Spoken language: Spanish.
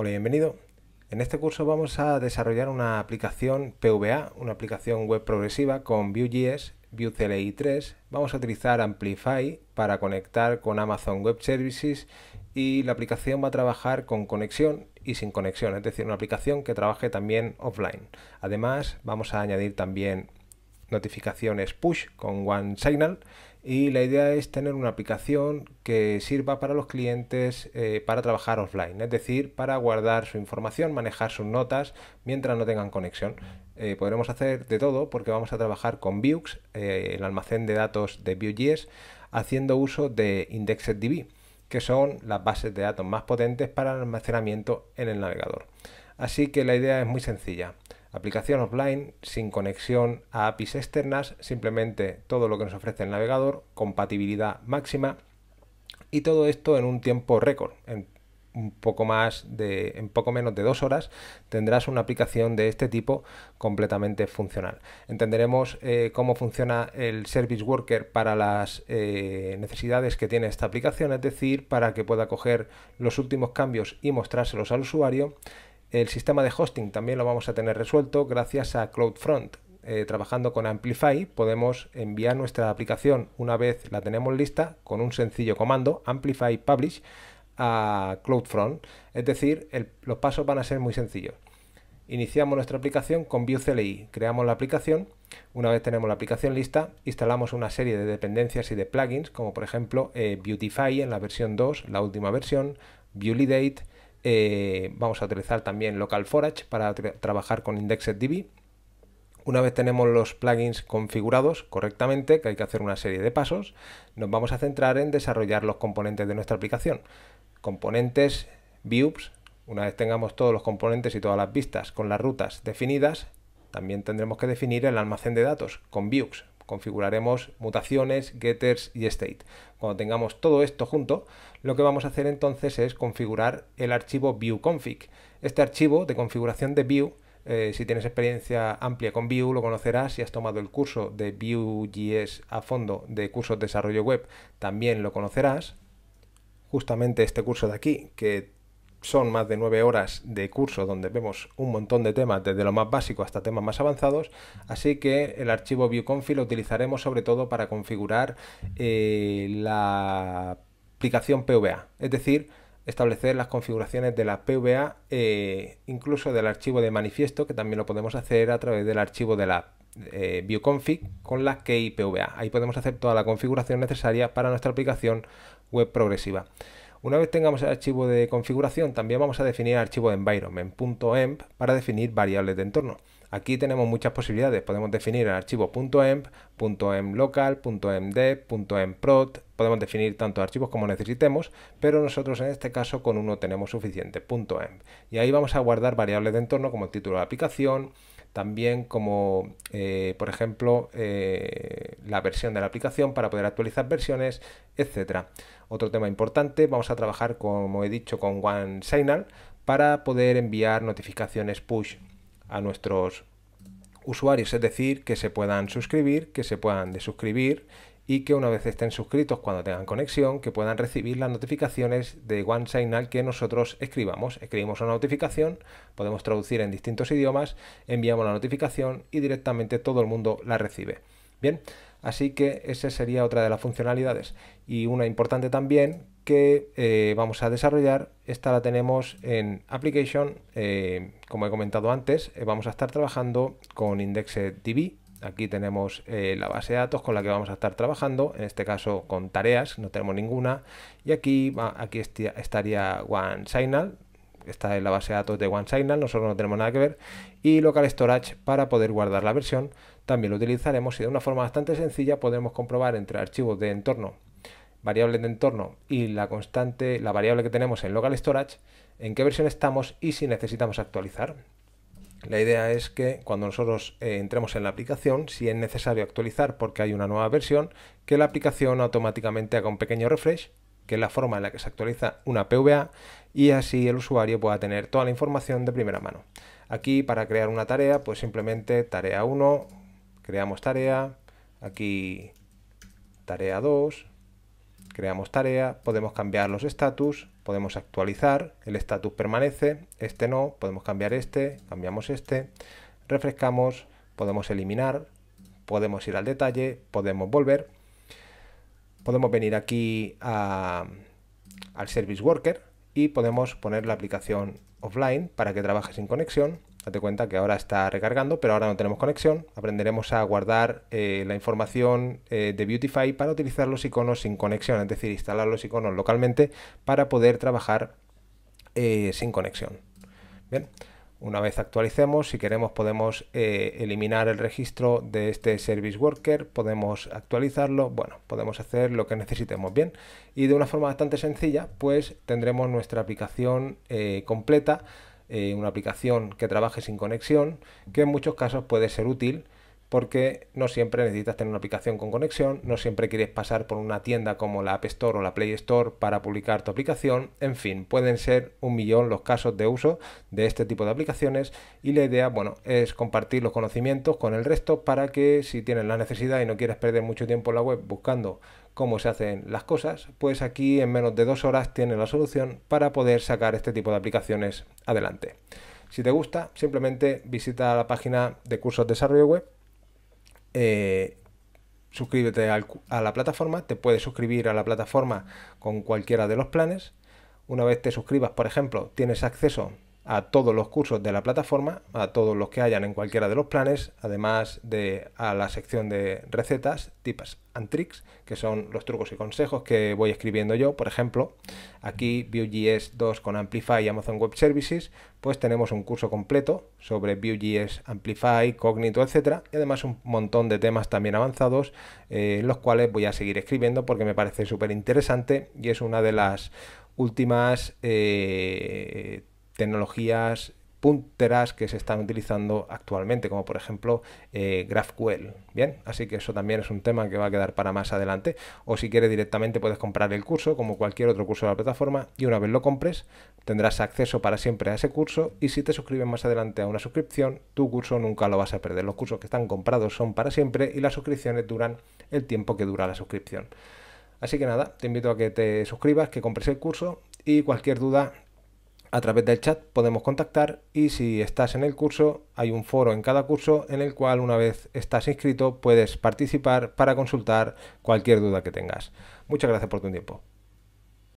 Hola, bienvenido. En este curso vamos a desarrollar una aplicación PVA, una aplicación web progresiva con Vue.js, Vue CLI 3. Vamos a utilizar Amplify para conectar con Amazon Web Services y la aplicación va a trabajar con conexión y sin conexión, es decir, una aplicación que trabaje también offline. Además, vamos a añadir también notificaciones push con OneSignal, y la idea es tener una aplicación que sirva para los clientes eh, para trabajar offline, es decir, para guardar su información, manejar sus notas mientras no tengan conexión. Eh, podremos hacer de todo porque vamos a trabajar con Vuex, eh, el almacén de datos de Vue.js, haciendo uso de IndexedDB, que son las bases de datos más potentes para el almacenamiento en el navegador. Así que la idea es muy sencilla. Aplicación offline sin conexión a APIs externas, simplemente todo lo que nos ofrece el navegador, compatibilidad máxima y todo esto en un tiempo récord. En poco más de, en poco menos de dos horas tendrás una aplicación de este tipo completamente funcional. Entenderemos eh, cómo funciona el Service Worker para las eh, necesidades que tiene esta aplicación, es decir, para que pueda coger los últimos cambios y mostrárselos al usuario el sistema de hosting también lo vamos a tener resuelto gracias a CloudFront. Eh, trabajando con Amplify podemos enviar nuestra aplicación una vez la tenemos lista con un sencillo comando Amplify Publish a CloudFront. Es decir, los pasos van a ser muy sencillos. Iniciamos nuestra aplicación con Vue CLI, creamos la aplicación. Una vez tenemos la aplicación lista, instalamos una serie de dependencias y de plugins, como por ejemplo eh, Beautify en la versión 2, la última versión, ViewLidate. Eh, vamos a utilizar también Local Forage para trabajar con IndexedDB. Una vez tenemos los plugins configurados correctamente, que hay que hacer una serie de pasos, nos vamos a centrar en desarrollar los componentes de nuestra aplicación. Componentes, views, una vez tengamos todos los componentes y todas las vistas con las rutas definidas, también tendremos que definir el almacén de datos con views configuraremos mutaciones, getters y state. Cuando tengamos todo esto junto, lo que vamos a hacer entonces es configurar el archivo viewconfig. Este archivo de configuración de view eh, si tienes experiencia amplia con view lo conocerás. Si has tomado el curso de Vue.js a fondo de cursos de desarrollo web, también lo conocerás. Justamente este curso de aquí, que son más de nueve horas de curso donde vemos un montón de temas, desde lo más básico hasta temas más avanzados, así que el archivo ViewConfig lo utilizaremos sobre todo para configurar eh, la aplicación PVA, es decir, establecer las configuraciones de la PVA, eh, incluso del archivo de manifiesto, que también lo podemos hacer a través del archivo de la eh, con la KIPVA. Ahí podemos hacer toda la configuración necesaria para nuestra aplicación web progresiva. Una vez tengamos el archivo de configuración, también vamos a definir el archivo environment.env para definir variables de entorno. Aquí tenemos muchas posibilidades. Podemos definir el archivo .env, .mlocal, .mdev, .mprod. Podemos definir tantos archivos como necesitemos, pero nosotros en este caso con uno tenemos suficiente, Y ahí vamos a guardar variables de entorno como el título de aplicación, también como, eh, por ejemplo, eh, la versión de la aplicación para poder actualizar versiones, etc. Otro tema importante, vamos a trabajar, como he dicho, con OneSignal para poder enviar notificaciones push a nuestros usuarios, es decir, que se puedan suscribir, que se puedan desuscribir y que una vez estén suscritos cuando tengan conexión, que puedan recibir las notificaciones de OneSignal que nosotros escribamos. Escribimos una notificación, podemos traducir en distintos idiomas, enviamos la notificación y directamente todo el mundo la recibe. Bien, Así que esa sería otra de las funcionalidades. Y una importante también que eh, vamos a desarrollar, esta la tenemos en Application, eh, como he comentado antes, eh, vamos a estar trabajando con IndexedDB. Aquí tenemos la base de datos con la que vamos a estar trabajando, en este caso con tareas, no tenemos ninguna. Y aquí, aquí estaría OneSignal, está en la base de datos de OneSignal, nosotros no tenemos nada que ver, y local storage para poder guardar la versión, también lo utilizaremos y de una forma bastante sencilla podemos comprobar entre archivos de entorno, variables de entorno y la constante, la variable que tenemos en local storage, en qué versión estamos y si necesitamos actualizar. La idea es que cuando nosotros eh, entremos en la aplicación, si es necesario actualizar porque hay una nueva versión, que la aplicación automáticamente haga un pequeño refresh que es la forma en la que se actualiza una PVA, y así el usuario pueda tener toda la información de primera mano. Aquí para crear una tarea, pues simplemente tarea 1, creamos tarea, aquí tarea 2, creamos tarea, podemos cambiar los estatus, podemos actualizar, el estatus permanece, este no, podemos cambiar este, cambiamos este, refrescamos, podemos eliminar, podemos ir al detalle, podemos volver podemos venir aquí al Service Worker y podemos poner la aplicación offline para que trabaje sin conexión. Date cuenta que ahora está recargando, pero ahora no tenemos conexión. Aprenderemos a guardar eh, la información eh, de Beautify para utilizar los iconos sin conexión, es decir, instalar los iconos localmente para poder trabajar eh, sin conexión. Bien, una vez actualicemos, si queremos podemos eh, eliminar el registro de este Service Worker, podemos actualizarlo, bueno, podemos hacer lo que necesitemos bien. Y de una forma bastante sencilla, pues tendremos nuestra aplicación eh, completa, eh, una aplicación que trabaje sin conexión, que en muchos casos puede ser útil porque no siempre necesitas tener una aplicación con conexión, no siempre quieres pasar por una tienda como la App Store o la Play Store para publicar tu aplicación, en fin, pueden ser un millón los casos de uso de este tipo de aplicaciones y la idea, bueno, es compartir los conocimientos con el resto para que si tienes la necesidad y no quieres perder mucho tiempo en la web buscando cómo se hacen las cosas, pues aquí en menos de dos horas tienes la solución para poder sacar este tipo de aplicaciones adelante. Si te gusta, simplemente visita la página de cursos de desarrollo web eh, suscríbete a la plataforma, te puedes suscribir a la plataforma con cualquiera de los planes. Una vez te suscribas, por ejemplo, tienes acceso a todos los cursos de la plataforma, a todos los que hayan en cualquiera de los planes, además de a la sección de recetas, tips and tricks, que son los trucos y consejos que voy escribiendo yo. Por ejemplo, aquí Vue.js 2 con Amplify y Amazon Web Services, pues tenemos un curso completo sobre Vue.js, Amplify, Cognito, etcétera, y además un montón de temas también avanzados, eh, los cuales voy a seguir escribiendo porque me parece súper interesante y es una de las últimas eh, tecnologías punteras que se están utilizando actualmente, como por ejemplo eh, GraphQL. Bien, así que eso también es un tema que va a quedar para más adelante. O si quieres directamente puedes comprar el curso, como cualquier otro curso de la plataforma, y una vez lo compres tendrás acceso para siempre a ese curso y si te suscribes más adelante a una suscripción, tu curso nunca lo vas a perder. Los cursos que están comprados son para siempre y las suscripciones duran el tiempo que dura la suscripción. Así que nada, te invito a que te suscribas, que compres el curso y cualquier duda a través del chat podemos contactar y si estás en el curso, hay un foro en cada curso en el cual una vez estás inscrito puedes participar para consultar cualquier duda que tengas. Muchas gracias por tu tiempo.